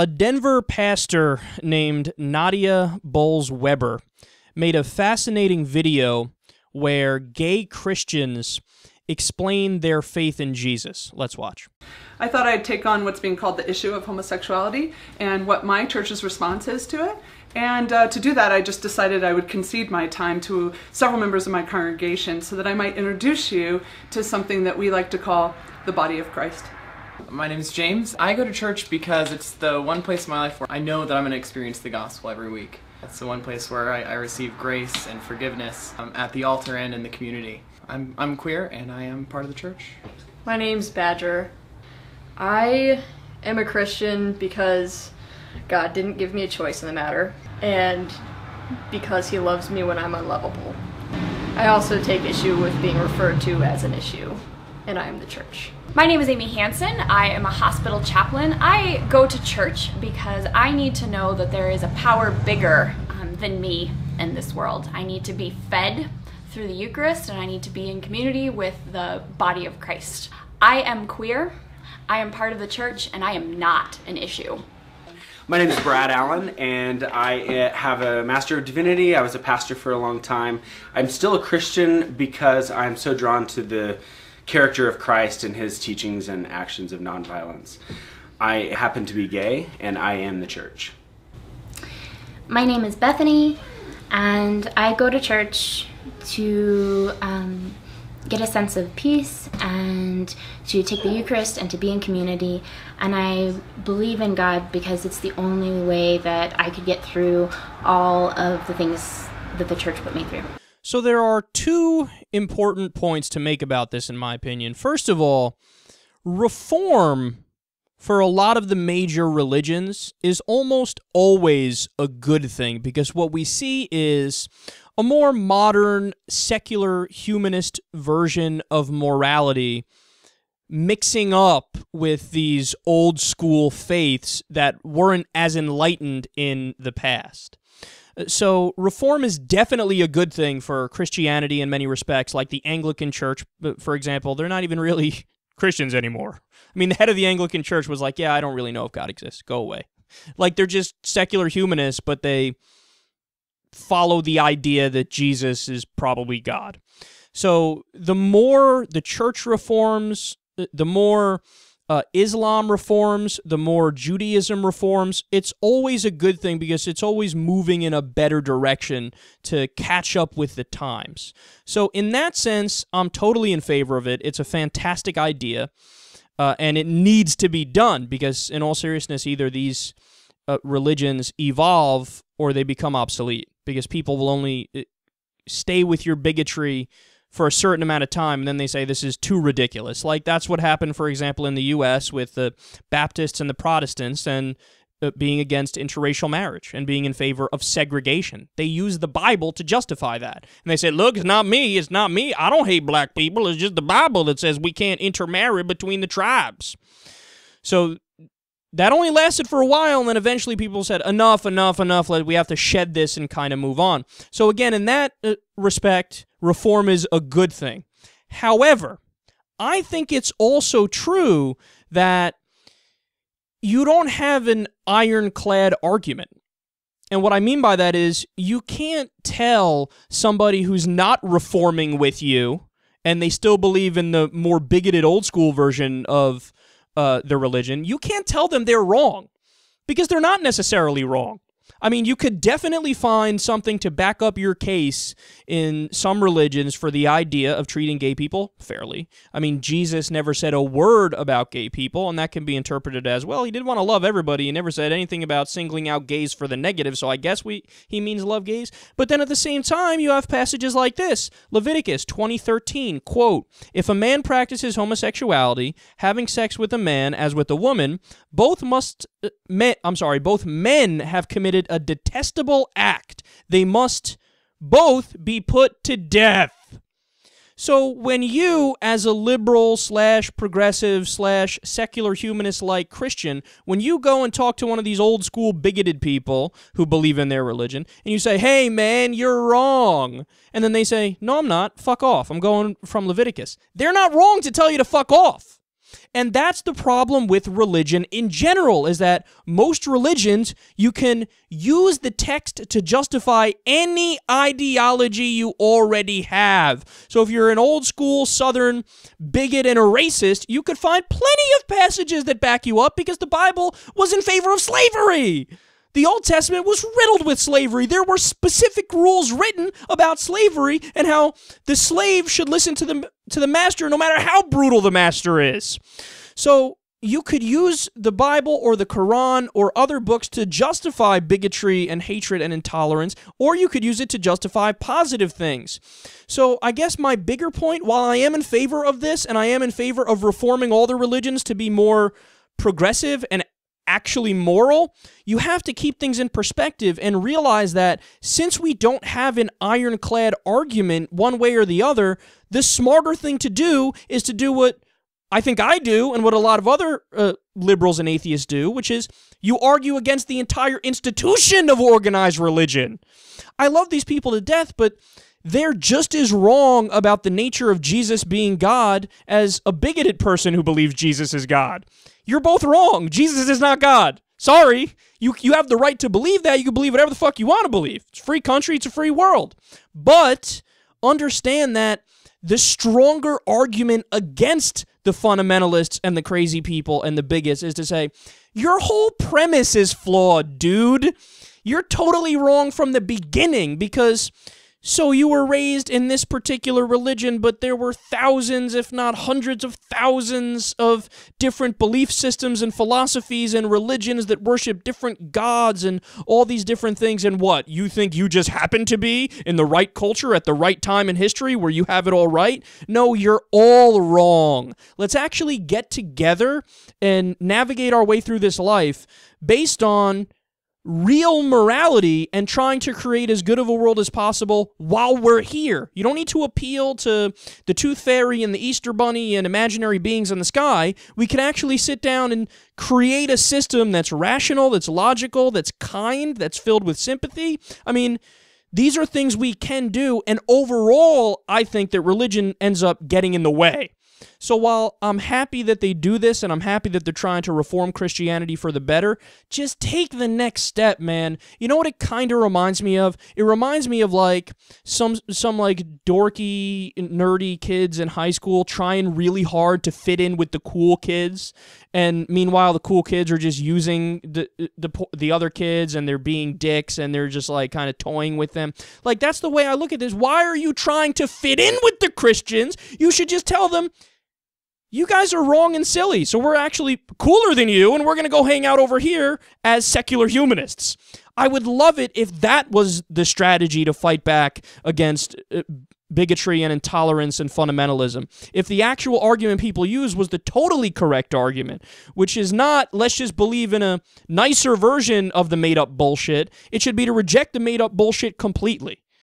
A Denver pastor named Nadia Bowles Weber made a fascinating video where gay Christians explain their faith in Jesus. Let's watch. I thought I'd take on what's being called the issue of homosexuality and what my church's response is to it. And uh, to do that, I just decided I would concede my time to several members of my congregation so that I might introduce you to something that we like to call the body of Christ. My name is James. I go to church because it's the one place in my life where I know that I'm going to experience the gospel every week. That's the one place where I, I receive grace and forgiveness I'm um, at the altar and in the community. I'm, I'm queer and I am part of the church. My name's Badger. I am a Christian because God didn't give me a choice in the matter and because He loves me when I'm unlovable. I also take issue with being referred to as an issue, and I am the church. My name is Amy Hanson. I am a hospital chaplain. I go to church because I need to know that there is a power bigger um, than me in this world. I need to be fed through the Eucharist and I need to be in community with the body of Christ. I am queer, I am part of the church, and I am not an issue. My name is Brad Allen, and I eh, have a Master of Divinity. I was a pastor for a long time. I'm still a Christian because I'm so drawn to the character of Christ and his teachings and actions of nonviolence. I happen to be gay, and I am the church. My name is Bethany, and I go to church to um, get a sense of peace and to take the Eucharist and to be in community. And I believe in God because it's the only way that I could get through all of the things that the church put me through. So there are two important points to make about this, in my opinion. First of all, reform for a lot of the major religions is almost always a good thing because what we see is a more modern, secular, humanist version of morality mixing up with these old school faiths that weren't as enlightened in the past. So reform is definitely a good thing for Christianity in many respects, like the Anglican Church, for example. They're not even really Christians anymore. I mean, the head of the Anglican Church was like, "Yeah, I don't really know if God exists. Go away." Like they're just secular humanists, but they follow the idea that Jesus is probably God. So the more the church reforms, the more uh, Islam reforms, the more Judaism reforms, it's always a good thing because it's always moving in a better direction to catch up with the times. So, in that sense, I'm totally in favor of it. It's a fantastic idea, uh, and it needs to be done because, in all seriousness, either these uh, religions evolve or they become obsolete because people will only uh, stay with your bigotry for a certain amount of time, and then they say this is too ridiculous. Like that's what happened, for example, in the U.S. with the Baptists and the Protestants and uh, being against interracial marriage and being in favor of segregation. They use the Bible to justify that, and they say, "Look, it's not me. It's not me. I don't hate black people. It's just the Bible that says we can't intermarry between the tribes." So. That only lasted for a while, and then eventually people said, enough, enough, enough, we have to shed this and kind of move on. So, again, in that uh, respect, reform is a good thing. However, I think it's also true that you don't have an ironclad argument. And what I mean by that is you can't tell somebody who's not reforming with you and they still believe in the more bigoted old school version of uh, their religion, you can't tell them they're wrong because they're not necessarily wrong. I mean, you could definitely find something to back up your case in some religions for the idea of treating gay people fairly. I mean, Jesus never said a word about gay people, and that can be interpreted as, well, he did want to love everybody. He never said anything about singling out gays for the negative, so I guess we he means love gays. But then at the same time, you have passages like this. Leviticus 20:13, quote, "If a man practices homosexuality, having sex with a man as with a woman, both must uh, men, I'm sorry, both men have committed committed a detestable act, they must both be put to death. So when you, as a liberal slash progressive slash secular humanist like Christian, when you go and talk to one of these old school bigoted people who believe in their religion, and you say, hey man, you're wrong, and then they say, no, I'm not, fuck off, I'm going from Leviticus. They're not wrong to tell you to fuck off. And that's the problem with religion in general is that most religions you can use the text to justify any ideology you already have. So if you're an old school southern bigot and a racist, you could find plenty of passages that back you up because the Bible was in favor of slavery. The Old Testament was riddled with slavery. There were specific rules written about slavery and how the slave should listen to the, to the master no matter how brutal the master is. So you could use the Bible or the Quran or other books to justify bigotry and hatred and intolerance, or you could use it to justify positive things. So, I guess my bigger point, while I am in favor of this and I am in favor of reforming all the religions to be more progressive and actually moral, you have to keep things in perspective and realize that since we don't have an ironclad argument one way or the other, the smarter thing to do is to do what I think I do and what a lot of other uh, liberals and atheists do, which is you argue against the entire institution of organized religion. I love these people to death, but they're just as wrong about the nature of Jesus being God as a bigoted person who believes Jesus is God. You're both wrong. Jesus is not God. Sorry. You, you have the right to believe that. You can believe whatever the fuck you want to believe. It's a free country, it's a free world. But understand that the stronger argument against the fundamentalists and the crazy people and the bigots is to say, your whole premise is flawed, dude. You're totally wrong from the beginning because so you were raised in this particular religion, but there were thousands, if not hundreds of thousands, of different belief systems and philosophies and religions that worship different gods and all these different things. And what? You think you just happen to be in the right culture at the right time in history where you have it all right? No, you're all wrong. Let's actually get together and navigate our way through this life based on real morality and trying to create as good of a world as possible while we're here. You don't need to appeal to the tooth fairy and the Easter bunny and imaginary beings in the sky. We can actually sit down and create a system that's rational, that's logical, that's kind, that's filled with sympathy. I mean, these are things we can do, and overall, I think that religion ends up getting in the way. So while I'm happy that they do this and I'm happy that they're trying to reform Christianity for the better, just take the next step, man. You know what it kind of reminds me of? It reminds me of like some some like dorky, nerdy kids in high school trying really hard to fit in with the cool kids, and meanwhile the cool kids are just using the the the other kids and they're being dicks and they're just like kind of toying with them. Like that's the way I look at this. Why are you trying to fit in with the Christians? You should just tell them you guys are wrong and silly. So we're actually cooler than you, and we're going to go hang out over here as secular humanists. I would love it if that was the strategy to fight back against uh, bigotry and intolerance and fundamentalism. If the actual argument people use was the totally correct argument, which is not let's just believe in a nicer version of the made up bullshit, it should be to reject the made up bullshit completely.